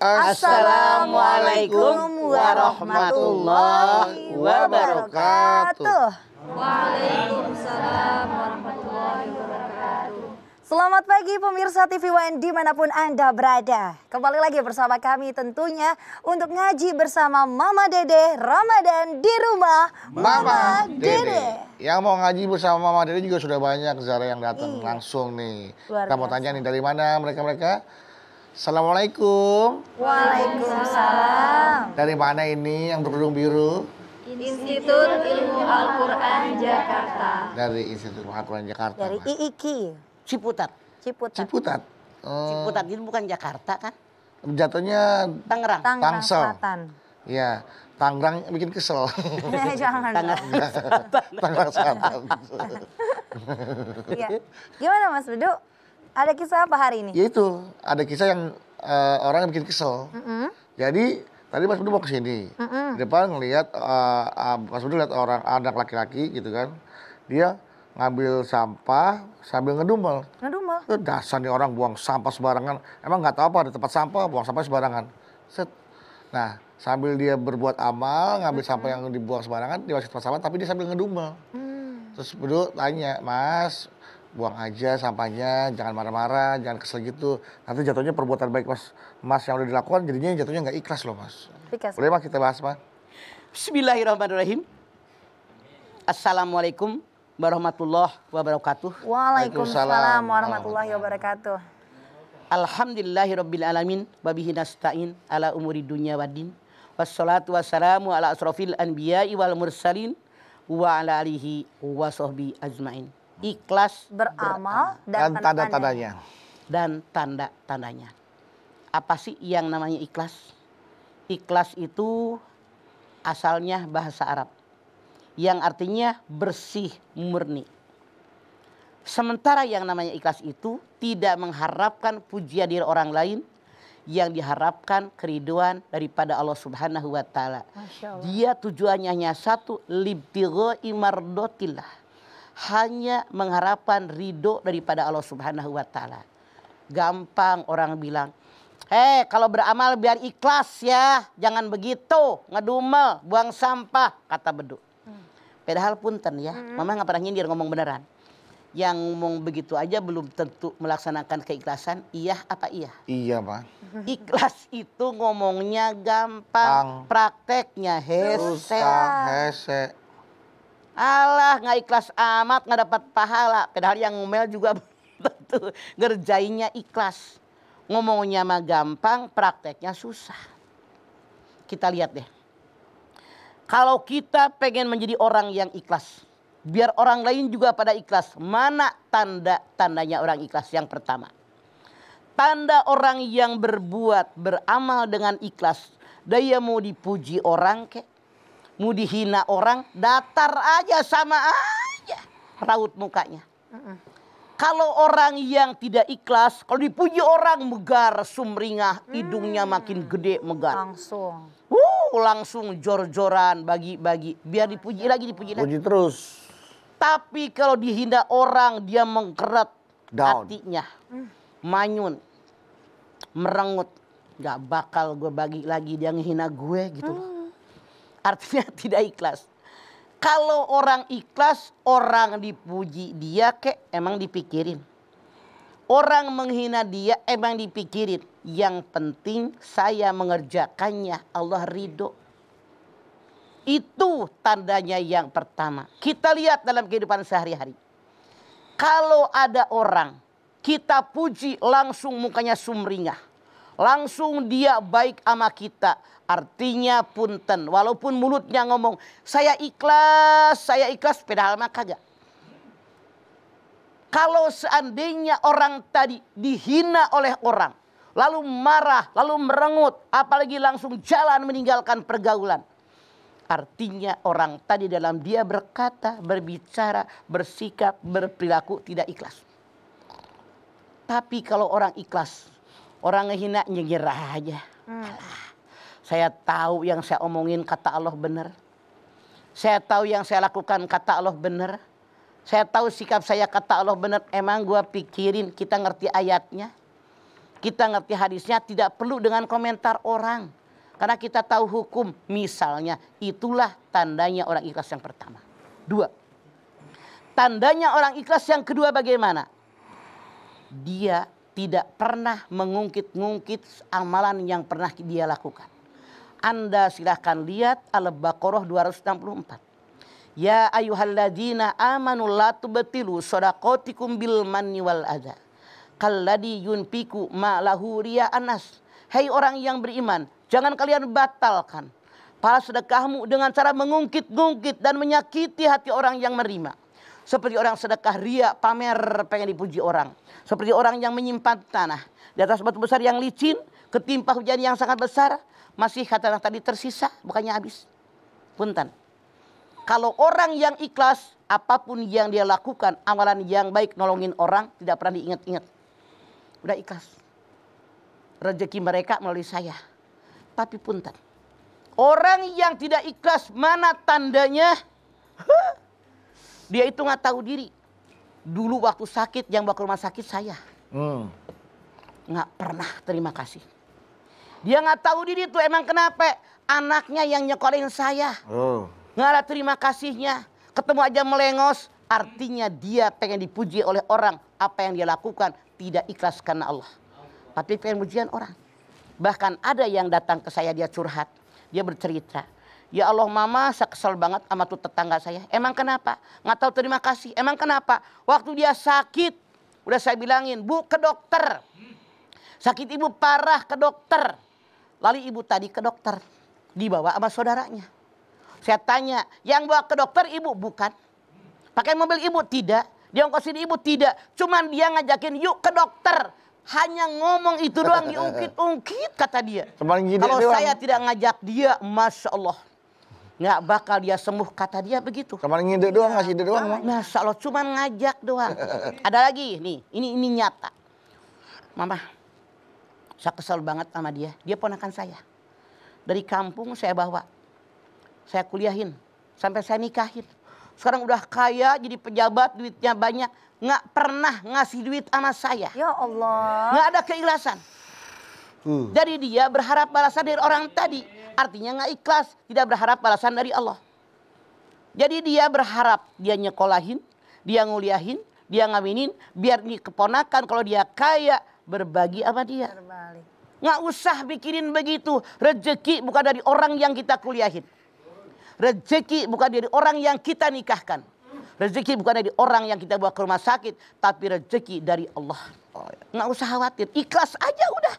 Assalamualaikum warahmatullahi wabarakatuh. Waalaikumsalam warahmatullahi wabarakatuh. Selamat pagi pemirsa TV One dimanapun Anda berada. Kembali lagi bersama kami tentunya untuk ngaji bersama Mama Dede Ramadan di rumah Mama, Mama Dede. Dede. Yang mau ngaji bersama Mama Dede juga sudah banyak Zara yang datang iya. langsung nih. Kita mau tanya nih dari mana mereka-mereka? Assalamualaikum. Waalaikumsalam. Dari mana ini yang berudung biru? Institut Ilmu Al-Quran Jakarta. Dari Institut Ilmu Al-Quran Jakarta. Dari Mas. IIKI. Ciputat. Ciputat. Ciputat. Hmm. Ciputat itu bukan Jakarta kan? Jatuhnya Tangerang. Tangerang Selatan. Iya. Tangerang bikin kesel. Eh, jangan. Tangerang Selatan. Tangerang Selatan. Iya. Gimana Mas Bedu? Ada kisah apa hari ini? Ya itu, ada kisah yang uh, orang yang bikin kesel. Mm -hmm. Jadi tadi Mas Budu mau kesini, mm -hmm. di depan ngelihat uh, uh, Mas Budu lihat orang anak laki-laki gitu kan, dia ngambil sampah sambil ngedumel. Ngedumel? Itu dasar nih orang buang sampah sembarangan. Emang nggak tahu apa ada tempat sampah, buang sampah sembarangan. Set. Nah, sambil dia berbuat amal, ngambil hmm. sampah yang dibuang sembarangan, dia masih tempat sampah, tapi dia sambil ngedumel. Mm. Terus Budi tanya, Mas, buang aja sampahnya, jangan marah-marah, jangan kesel gitu. Nanti jatuhnya perbuatan baik mas, mas yang udah dilakukan jadinya jatuhnya nggak ikhlas loh mas. Ikhlas. Boleh mas kita bahas mas? Bismillahirrahmanirrahim. Assalamualaikum warahmatullahi wabarakatuh. Waalaikumsalam warahmatullahi wabarakatuh. Alhamdulillahirrabbilalamin, alamin nasta'in ala umuri dunya wadin Wassalatu wassalamu ala asrofil anbiya'i wal mursalin wa ala alihi wa sahbihi ajmain ikhlas beramal dan, tanda-tandanya. Dan tanda-tandanya. Apa sih yang namanya ikhlas? Ikhlas itu asalnya bahasa Arab yang artinya bersih murni. Sementara yang namanya ikhlas itu tidak mengharapkan pujian dari orang lain yang diharapkan keriduan daripada Allah Subhanahu wa taala. Dia tujuannya hanya satu, libtigha imardotillah hanya mengharapkan ridho daripada Allah Subhanahu wa taala. Gampang orang bilang, "Eh, kalau beramal biar ikhlas ya, jangan begitu, ngedumel, buang sampah," kata bedu. Hmm. Padahal punten ya, hmm. mama nggak pernah nyindir ngomong beneran. Yang ngomong begitu aja belum tentu melaksanakan keikhlasan, iya apa iya? Iya, Pak. Ikhlas itu ngomongnya gampang, Bang. prakteknya hese. Susah, hese Allah nggak ikhlas amat nggak dapat pahala. Padahal yang ngomel juga betul ngerjainnya ikhlas. Ngomongnya mah gampang, prakteknya susah. Kita lihat deh. Kalau kita pengen menjadi orang yang ikhlas, biar orang lain juga pada ikhlas. Mana tanda-tandanya orang ikhlas? Yang pertama, tanda orang yang berbuat beramal dengan ikhlas, daya mau dipuji orang kek, Mau dihina orang, datar aja sama aja raut mukanya. Kalau orang yang tidak ikhlas, kalau dipuji orang megar, sumringah, hmm. hidungnya makin gede megar. Langsung. Uh langsung jor-joran bagi-bagi. Biar dipuji lagi, dipuji lagi. Puji terus. Tapi kalau dihina orang, dia mengkeret Down. hatinya. Hmm. Manyun, merengut. Gak bakal gue bagi lagi dia ngehina gue gitu loh. Artinya tidak ikhlas. Kalau orang ikhlas, orang dipuji dia kek emang dipikirin. Orang menghina dia emang dipikirin. Yang penting saya mengerjakannya Allah ridho. Itu tandanya yang pertama. Kita lihat dalam kehidupan sehari-hari. Kalau ada orang kita puji langsung mukanya sumringah Langsung dia baik sama kita. Artinya punten. Walaupun mulutnya ngomong, saya ikhlas, saya ikhlas. Padahal mah kagak. Kalau seandainya orang tadi dihina oleh orang. Lalu marah, lalu merengut. Apalagi langsung jalan meninggalkan pergaulan. Artinya orang tadi dalam dia berkata, berbicara, bersikap, berperilaku tidak ikhlas. Tapi kalau orang ikhlas, Orang ngehina nyegirah aja. Hmm. saya tahu yang saya omongin kata Allah benar. Saya tahu yang saya lakukan kata Allah benar. Saya tahu sikap saya kata Allah benar. Emang gue pikirin kita ngerti ayatnya. Kita ngerti hadisnya tidak perlu dengan komentar orang. Karena kita tahu hukum. Misalnya itulah tandanya orang ikhlas yang pertama. Dua. Tandanya orang ikhlas yang kedua bagaimana? Dia tidak pernah mengungkit-ngungkit amalan yang pernah dia lakukan. Anda silahkan lihat Al-Baqarah 264. Ya ayuhalladzina amanu la tubtilu shadaqatikum bil manni wal adha. Kalladhi yunpiku ma lahu anas. Hai hey orang yang beriman, jangan kalian batalkan para sedekahmu dengan cara mengungkit-ngungkit dan menyakiti hati orang yang menerima. Seperti orang sedekah ria, pamer, pengen dipuji orang. Seperti orang yang menyimpan tanah. Di atas batu besar yang licin, ketimpa hujan yang sangat besar. Masih tanah tadi tersisa, bukannya habis. Punten. Kalau orang yang ikhlas, apapun yang dia lakukan, amalan yang baik, nolongin orang, tidak pernah diingat-ingat. Udah ikhlas. Rezeki mereka melalui saya. Tapi punten. Orang yang tidak ikhlas, mana tandanya? Huh? Dia itu nggak tahu diri. Dulu waktu sakit yang bawa rumah sakit saya. Hmm. pernah terima kasih. Dia nggak tahu diri itu emang kenapa anaknya yang nyekolin saya. Oh. ada terima kasihnya. Ketemu aja melengos. Artinya dia pengen dipuji oleh orang. Apa yang dia lakukan tidak ikhlas karena Allah. Tapi pengen pujian orang. Bahkan ada yang datang ke saya dia curhat. Dia bercerita Ya Allah mama saya kesel banget sama tuh tetangga saya. Emang kenapa? Nggak tahu terima kasih. Emang kenapa? Waktu dia sakit. Udah saya bilangin. Bu ke dokter. Sakit ibu parah ke dokter. Lalu ibu tadi ke dokter. Dibawa sama saudaranya. Saya tanya. Yang bawa ke dokter ibu? Bukan. Pakai mobil ibu? Tidak. Dia ongkosin ibu? Tidak. Cuman dia ngajakin yuk ke dokter hanya ngomong itu doang diungkit-ungkit kata dia. Kalau saya tidak ngajak dia, masya Allah nggak bakal dia sembuh kata dia begitu. Kemarin ngide doang ngasih ide doang, Nah, Masya Allah cuman ngajak doang. Ada lagi nih, ini ini nyata. Mama, saya kesel banget sama dia. Dia ponakan saya. Dari kampung saya bawa. Saya kuliahin sampai saya nikahin. Sekarang udah kaya jadi pejabat, duitnya banyak, nggak pernah ngasih duit sama saya. Ya Allah. Nggak ada keikhlasan. Hmm. Jadi dia berharap balasan dari orang tadi Artinya nggak ikhlas, tidak berharap balasan dari Allah. Jadi dia berharap dia nyekolahin, dia nguliahin, dia ngaminin biar nih keponakan kalau dia kaya berbagi apa dia. Nggak usah bikinin begitu. Rezeki bukan dari orang yang kita kuliahin. Rezeki bukan dari orang yang kita nikahkan. Rezeki bukan dari orang yang kita bawa ke rumah sakit. Tapi rezeki dari Allah. Nggak usah khawatir. Ikhlas aja udah.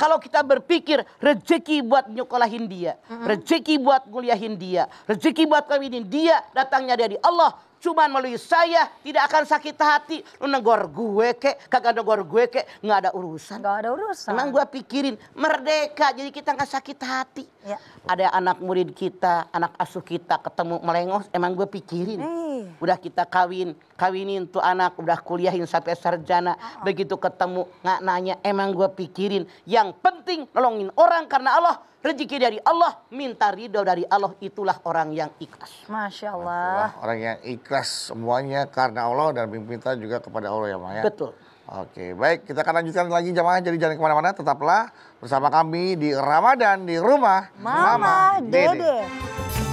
Kalau kita berpikir rezeki buat nyokolahin dia, mm rezeki buat kuliahin dia, rezeki buat kawinin dia, datangnya dari Allah. Cuman melalui saya tidak akan sakit hati. Lu negor gue kek, kagak negor gue kek, nggak ada urusan. Nggak ada urusan. Emang gue pikirin merdeka, jadi kita nggak sakit hati. Ya. Ada anak murid kita, anak asuh kita ketemu melengos, emang gue pikirin. Hey udah kita kawin kawinin tuh anak udah kuliahin sampai sarjana ah. begitu ketemu nggak nanya emang gue pikirin yang penting nolongin orang karena Allah rezeki dari Allah minta ridho dari Allah itulah orang yang ikhlas masya Allah itulah orang yang ikhlas semuanya karena Allah dan minta juga kepada Allah ya Maya betul Oke, baik. Kita akan lanjutkan lagi jamaah. Jadi jangan kemana-mana, tetaplah bersama kami di Ramadan di rumah Mama, Mama Dede. Dede.